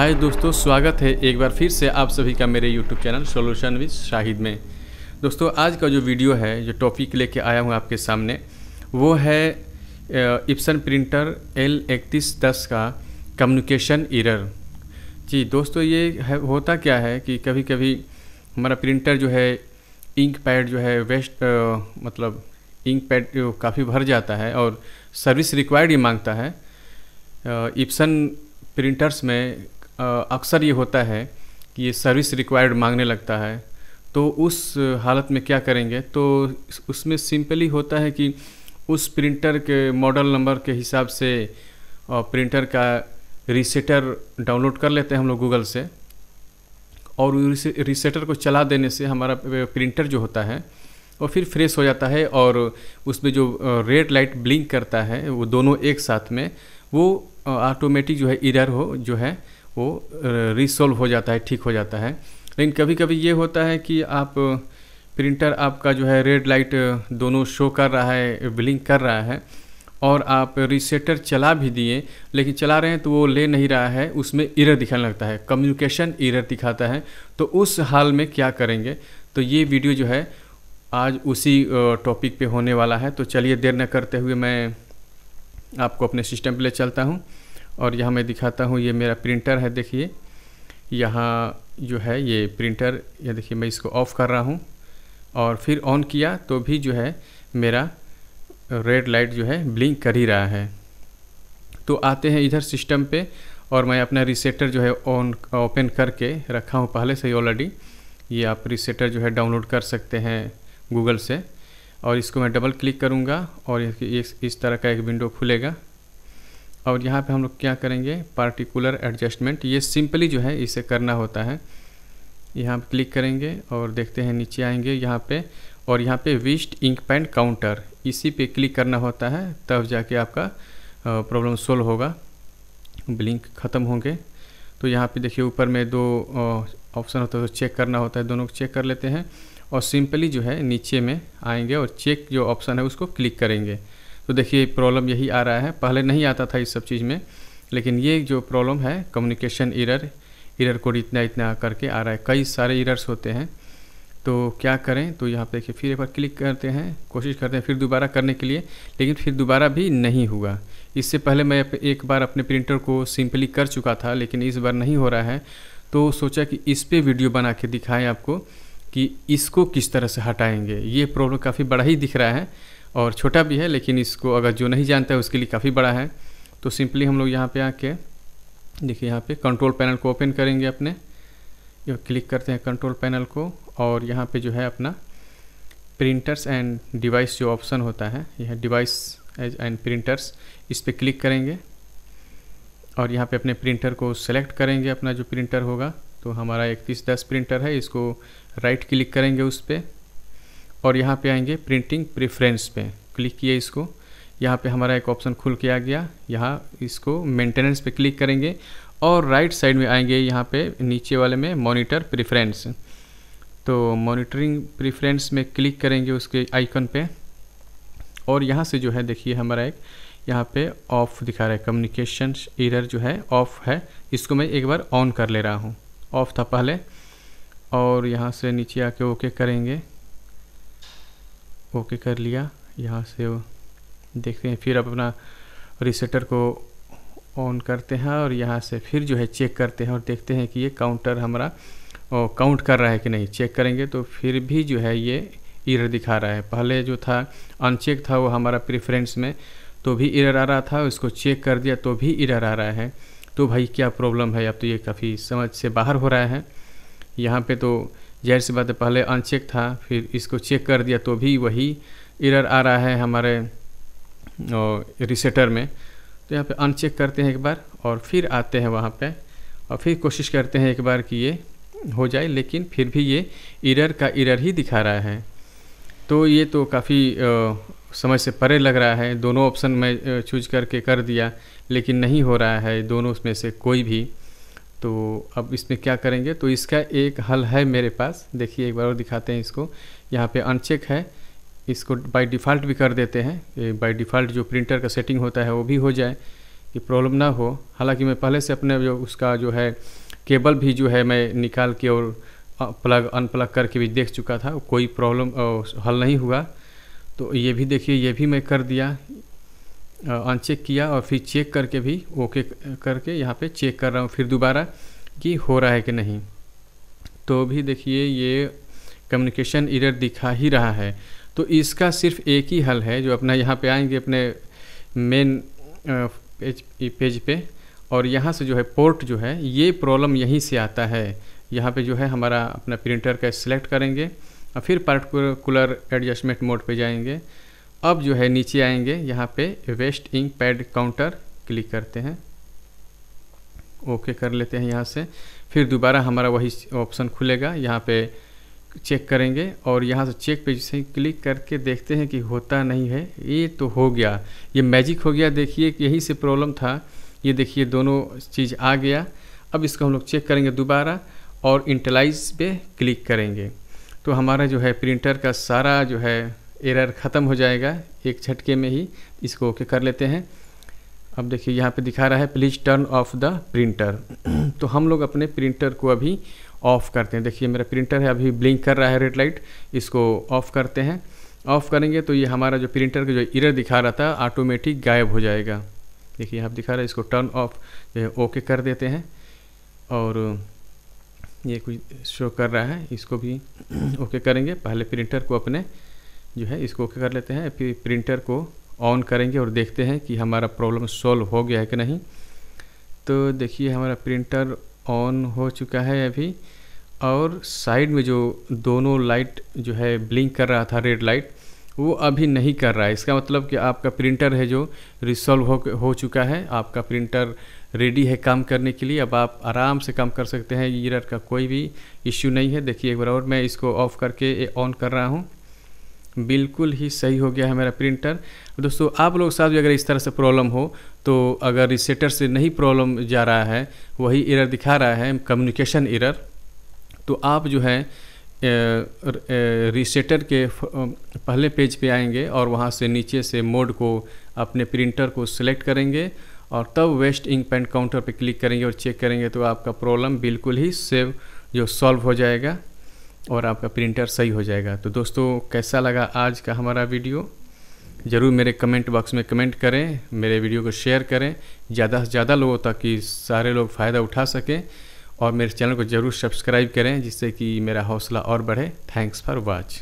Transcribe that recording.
हाय दोस्तों स्वागत है एक बार फिर से आप सभी का मेरे YouTube channel solution with Shahid में दोस्तों आज का जो वीडियो है जो टॉपिक लेके आया हूँ आपके सामने वो है इप्सन प्रिंटर एल इकतीस दस का कम्युनिकेशन इरर जी दोस्तों ये है होता क्या है कि कभी कभी हमारा प्रिंटर जो है इंक पैड जो है वेस्ट आ, मतलब इंक पैड काफ़ी भर जाता है और सर्विस रिक्वायर्ड ही मांगता है इप्सन प्रिंटर्स में अक्सर ये होता है कि ये सर्विस रिक्वायर्ड मांगने लगता है तो उस हालत में क्या करेंगे तो उसमें सिंपली होता है कि उस प्रिंटर के मॉडल नंबर के हिसाब से प्रिंटर का रिसेटर डाउनलोड कर लेते हैं हम लोग गूगल से और रिसेटर को चला देने से हमारा प्रिंटर जो होता है वो फिर फ्रेश हो जाता है और उसमें जो रेड लाइट ब्लिंक करता है वो दोनों एक साथ में वो ऑटोमेटिक जो है इरर हो जो है वो रिसोल्व हो जाता है ठीक हो जाता है लेकिन कभी कभी ये होता है कि आप प्रिंटर आपका जो है रेड लाइट दोनों शो कर रहा है ब्लिंक कर रहा है और आप रिसेटर चला भी दिए लेकिन चला रहे हैं तो वो ले नहीं रहा है उसमें इरर दिखाने लगता है कम्युनिकेशन इरर दिखाता है तो उस हाल में क्या करेंगे तो ये वीडियो जो है आज उसी टॉपिक पे होने वाला है तो चलिए देर न करते हुए मैं आपको अपने सिस्टम पर ले चलता हूँ और यहाँ मैं दिखाता हूँ ये मेरा प्रिंटर है देखिए यहाँ जो है ये प्रिंटर ये देखिए मैं इसको ऑफ़ कर रहा हूँ और फिर ऑन किया तो भी जो है मेरा रेड लाइट जो है ब्लिंक कर ही रहा है तो आते हैं इधर सिस्टम पे और मैं अपना रिसेटर जो है ऑन ओपन करके रखा हूँ पहले से ही ऑलरेडी ये आप रिसेटर जो है डाउनलोड कर सकते हैं गूगल से और इसको मैं डबल क्लिक करूँगा और इस, इस तरह का एक विंडो खुलेगा और यहाँ पे हम लोग क्या करेंगे पार्टिकुलर एडजस्टमेंट ये सिंपली जो है इसे करना होता है यहाँ क्लिक करेंगे और देखते हैं नीचे आएंगे यहाँ पे और यहाँ पे विस्ट इंक पैंट काउंटर इसी पे क्लिक करना होता है तब जाके आपका प्रॉब्लम सोल्व होगा ब्लिंक ख़त्म होंगे तो यहाँ पे देखिए ऊपर में दो ऑप्शन होता है तो चेक करना होता है दोनों को चेक कर लेते हैं और सिंपली जो है नीचे में आएंगे और चेक जो ऑप्शन है उसको क्लिक करेंगे तो देखिए प्रॉब्लम यही आ रहा है पहले नहीं आता था इस सब चीज़ में लेकिन ये जो प्रॉब्लम है कम्युनिकेशन इरर इरर कोड इतना इतना करके आ रहा है कई सारे इरर्स होते हैं तो क्या करें तो यहाँ पर देखिए फिर एक बार क्लिक करते हैं कोशिश करते हैं फिर दोबारा करने के लिए लेकिन फिर दोबारा भी नहीं हुआ इससे पहले मैं एक बार अपने प्रिंटर को सिंपली कर चुका था लेकिन इस बार नहीं हो रहा है तो सोचा कि इस पर वीडियो बना के दिखाएँ आपको कि इसको किस तरह से हटाएंगे ये प्रॉब्लम काफ़ी बड़ा ही दिख रहा है और छोटा भी है लेकिन इसको अगर जो नहीं जानता है उसके लिए काफ़ी बड़ा है तो सिंपली हम लोग यहाँ पे आके देखिए यहाँ पे कंट्रोल पैनल को ओपन करेंगे अपने ये क्लिक करते हैं कंट्रोल पैनल को और यहाँ पे जो है अपना प्रिंटर्स एंड डिवाइस जो ऑप्शन होता है यह डिवाइस एज एंड प्रिंटर्स इस पर क्लिक करेंगे और यहाँ पे अपने प्रिंटर को सेलेक्ट करेंगे अपना जो प्रिंटर होगा तो हमारा इकतीस दस प्रिंटर है इसको राइट क्लिक करेंगे उस पर और यहाँ पे आएंगे प्रिंटिंग प्रेफरेंस पे क्लिक किया इसको यहाँ पे हमारा एक ऑप्शन खुल के आ गया यहाँ इसको मेंटेनेंस पे क्लिक करेंगे और राइट साइड में आएंगे यहाँ पे नीचे वाले में मॉनिटर प्रेफरेंस तो मॉनिटरिंग प्रेफरेंस में क्लिक करेंगे उसके आइकन पे और यहाँ से जो है देखिए हमारा एक यहाँ पे ऑफ दिखा रहा है कम्युनिकेशन इरर जो है ऑफ है इसको मैं एक बार ऑन कर ले रहा हूँ ऑफ था पहले और यहाँ से नीचे आके ओके करेंगे ओके कर लिया यहाँ से देखते हैं फिर अपना रिसेटर को ऑन करते हैं और यहाँ से फिर जो है चेक करते हैं और देखते हैं कि ये काउंटर हमारा काउंट कर रहा है कि नहीं चेक करेंगे तो फिर भी जो है ये इरर दिखा रहा है पहले जो था अनचेक था वो हमारा प्रेफरेंस में तो भी इरर आ रहा था उसको चेक कर दिया तो भी इरर आ रहा है तो भाई क्या प्रॉब्लम है अब तो ये काफ़ी समझ से बाहर हो रहा है यहाँ पे तो जाहिर सी बात है पहले अनचेक था फिर इसको चेक कर दिया तो भी वही एरर आ रहा है हमारे रिसेटर में तो यहाँ पे अनचेक करते हैं एक बार और फिर आते हैं वहाँ पे और फिर कोशिश करते हैं एक बार कि ये हो जाए लेकिन फिर भी ये एरर का एरर ही दिखा रहा है तो ये तो काफ़ी समझ से परे लग रहा है दोनों ऑप्शन मैं चूज करके कर दिया लेकिन नहीं हो रहा है दोनों उसमें से कोई भी तो अब इसमें क्या करेंगे तो इसका एक हल है मेरे पास देखिए एक बार और दिखाते हैं इसको यहाँ पे अनचेक है इसको बाय डिफ़ॉल्ट भी कर देते हैं बाय डिफ़ॉल्ट जो प्रिंटर का सेटिंग होता है वो भी हो जाए कि प्रॉब्लम ना हो हालांकि मैं पहले से अपने जो उसका जो है केबल भी जो है मैं निकाल के और प्लग अनप्लग करके भी देख चुका था कोई प्रॉब्लम हल नहीं हुआ तो ये भी देखिए ये भी मैं कर दिया अनचेक किया और फिर चेक करके भी ओके करके यहाँ पे चेक कर रहा हूँ फिर दोबारा कि हो रहा है कि नहीं तो भी देखिए ये कम्युनिकेशन इरर दिखा ही रहा है तो इसका सिर्फ एक ही हल है जो अपना यहाँ पे आएंगे अपने मेन पेज पेज पे और यहाँ से जो है पोर्ट जो है ये प्रॉब्लम यहीं से आता है यहाँ पे जो है हमारा अपना प्रिंटर का सिलेक्ट करेंगे और फिर पार्टिकुलर एडजस्टमेंट मोड पे जाएंगे अब जो है नीचे आएंगे यहाँ पे waste ink pad counter click करते हैं ओके कर लेते हैं यहाँ से फिर दोबारा हमारा वही ऑप्शन खुलेगा यहाँ पे चेक करेंगे और यहाँ से चेक पे जैसे क्लिक करके देखते हैं कि होता नहीं है ये तो हो गया ये मैजिक हो गया देखिए यही से प्रॉब्लम था ये देखिए दोनों चीज़ आ गया अब इसको हम लोग चेक करेंगे दोबारा और इंटलाइज पे क्लिक करेंगे तो हमारा जो है प्रिंटर का सारा जो है एरर ख़त्म हो जाएगा एक झटके में ही इसको ओके कर लेते हैं अब देखिए यहाँ पे दिखा रहा है please turn off the printer तो हम लोग अपने प्रिंटर को अभी ऑफ़ करते हैं देखिए मेरा प्रिंटर है अभी ब्लिंक कर रहा है रेड लाइट इसको ऑफ़ करते हैं ऑफ़ करेंगे तो ये हमारा जो प्रिंटर का जो इरर दिखा रहा था ऑटोमेटिक गायब हो जाएगा देखिए यहाँ दिखा रहा है इसको टर्न ऑफ ओके कर देते हैं और ये कुछ शो कर रहा है इसको भी ओके करेंगे पहले प्रिंटर को अपने जो है इसको ओके कर लेते हैं फिर प्रिंटर को ऑन करेंगे और देखते हैं कि हमारा प्रॉब्लम सॉल्व हो गया है कि नहीं तो देखिए हमारा प्रिंटर ऑन हो चुका है अभी और साइड में जो दोनों लाइट जो है ब्लिंक कर रहा था रेड लाइट वो अभी नहीं कर रहा है इसका मतलब कि आपका प्रिंटर है जो रिसॉल्व हो हो चुका है आपका प्रिंटर रेडी है काम करने के लिए अब आप आराम से काम कर सकते हैं ईरर का कोई भी इश्यू नहीं है देखिए एक बार और मैं इसको ऑफ़ करके ऑन कर रहा हूँ बिल्कुल ही सही हो गया है मेरा प्रिंटर दोस्तों आप लोग साथ भी अगर इस तरह से प्रॉब्लम हो तो अगर रिसेटर से नहीं प्रॉब्लम जा रहा है वही एरर दिखा रहा है कम्युनिकेशन एरर तो आप जो है रिसेटर के पहले पेज पे आएंगे और वहाँ से नीचे से मोड को अपने प्रिंटर को सिलेक्ट करेंगे और तब वेस्ट इंक पेंट काउंटर पे क्लिक करेंगे और चेक करेंगे तो आपका प्रॉब्लम बिल्कुल ही सेव जो सॉल्व हो जाएगा और आपका प्रिंटर सही हो जाएगा तो दोस्तों कैसा लगा आज का हमारा वीडियो ज़रूर मेरे कमेंट बॉक्स में कमेंट करें मेरे वीडियो को शेयर करें ज़्यादा से ज़्यादा लोगों तक कि सारे लोग फ़ायदा उठा सकें और मेरे चैनल को ज़रूर सब्सक्राइब करें जिससे कि मेरा हौसला और बढ़े थैंक्स फॉर वॉच